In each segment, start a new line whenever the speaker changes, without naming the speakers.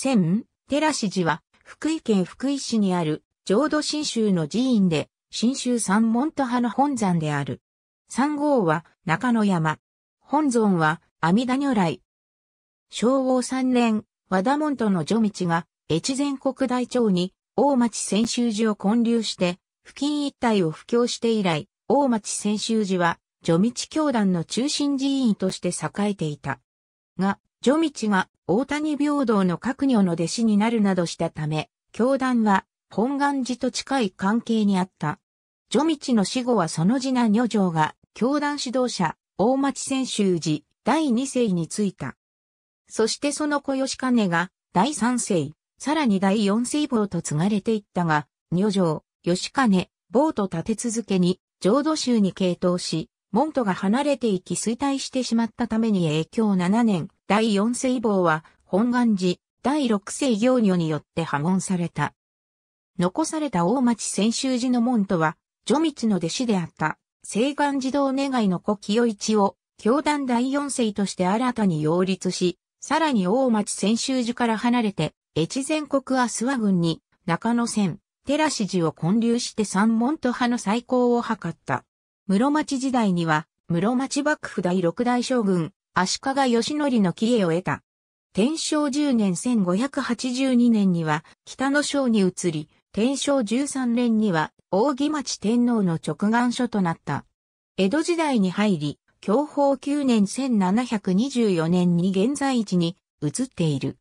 千、寺氏寺は、福井県福井市にある、浄土真宗の寺院で、真宗三門徒派の本山である。三号は、中野山。本尊は、阿弥陀如来。昭和三年、和田門徒の序道が、越前国大町に、大町千秋寺を建立して、付近一帯を布教して以来、大町千秋寺は、序道教団の中心寺院として栄えていた。が、ジョミチが大谷平等の各女の弟子になるなどしたため、教団は本願寺と近い関係にあった。ジョミチの死後はその次男女嬢が教団指導者大町専修寺第二世に就いた。そしてその子吉金が第三世、さらに第四世坊と継がれていったが、女嬢、吉金、坊と立て続けに浄土宗に傾倒し、門徒が離れていき衰退してしまったために影響7年、第4世坊は本願寺、第6世行女によって破門された。残された大町千秋寺の門徒は、女密の弟子であった、聖願寺童願いの子清一を、教団第4世として新たに擁立し、さらに大町千秋寺から離れて、越前国阿諏訪郡に、中野線、寺市寺を建立して三門徒派の再興を図った。室町時代には、室町幕府第六代将軍、足利義則の帰依を得た。天正10年1582年には、北の省に移り、天正13年には、扇町天皇の直眼所となった。江戸時代に入り、享保9年1724年に現在地に移っている。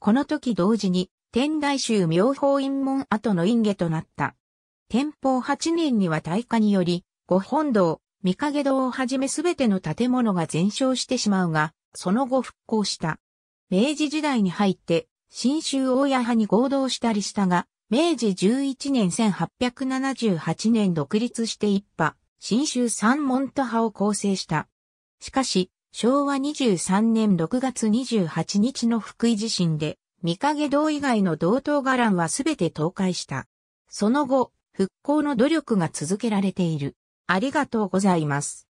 この時同時に、天台宗妙法院門跡の院下となった。天保8年には大火により、御本堂、御影堂をはじめすべての建物が全焼してしまうが、その後復興した。明治時代に入って、新州大谷派に合同したりしたが、明治11年1878年独立して一派、新州三門と派を構成した。しかし、昭和23年6月28日の福井地震で、御影堂以外の同等伽藍はすべて倒壊した。その後、復興の努力が続けられている。ありがとうございます。